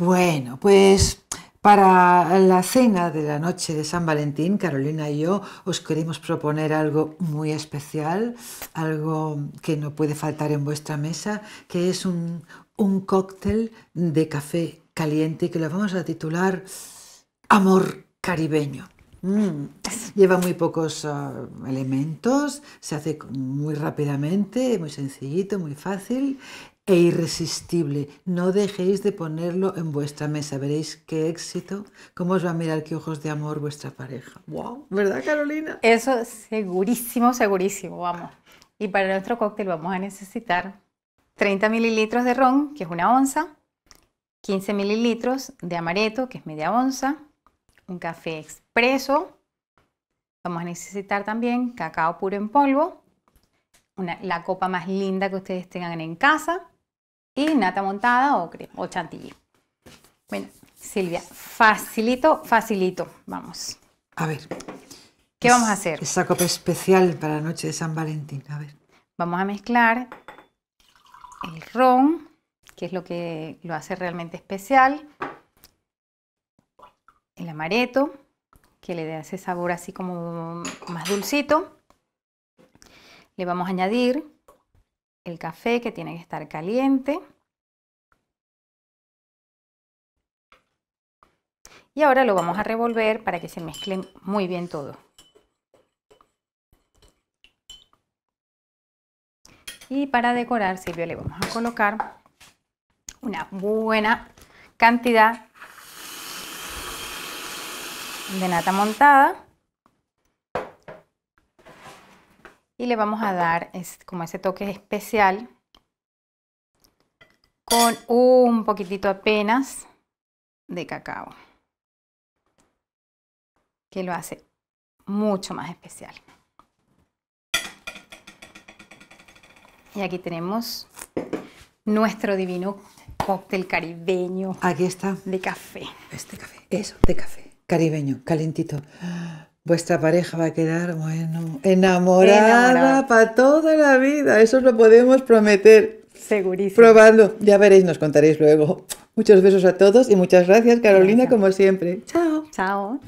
Bueno, pues para la cena de la noche de San Valentín, Carolina y yo os queremos proponer algo muy especial, algo que no puede faltar en vuestra mesa, que es un, cóctel de café caliente que lo vamos a titular Amor Caribeño. Mm. Lleva muy pocos ah, elementos, se hace muy rápidamente, muy sencillito, muy fácil e irresistible. No dejéis de ponerlo en vuestra mesa. Veréis qué éxito, cómo os va a mirar qué ojos de amor vuestra pareja. ¡Wow! ¿Verdad, Carolina? Eso segurísimo, segurísimo, vamos. Y para nuestro cóctel vamos a necesitar 30 mililitros de ron, que es una onza, 15 mililitros de amaretto, que es media onza, un café expreso, vamos a necesitar también cacao puro en polvo, la copa más linda que ustedes tengan en casa, y nata montada o, chantilly. Bueno, Silvia, facilito, facilito, vamos. A ver. ¿Qué vamos a hacer? Esa copa especial para la noche de San Valentín, a ver. Vamos a mezclar el ron, que es lo que lo hace realmente especial, el amareto, que le da ese sabor así como más dulcito. Le vamos a añadir el café que tiene que estar caliente. Y ahora lo vamos a revolver para que se mezcle muy bien todo. Y para decorar, Silvio, le vamos a colocar una buena cantidad de nata montada. y le vamos a dar como ese toque especial con un poquitito apenas de cacao que lo hace mucho más especial. Y aquí tenemos nuestro divino cóctel caribeño. Aquí está. De café. Este café, eso, de café. Caribeño, calentito vuestra pareja va a quedar, bueno, enamorada, para toda la vida. Eso lo podemos prometer. Segurísimo. Probando. Ya veréis, nos contaréis luego. Muchos besos a todos y muchas gracias, Carolina, como siempre. Chao. Chao.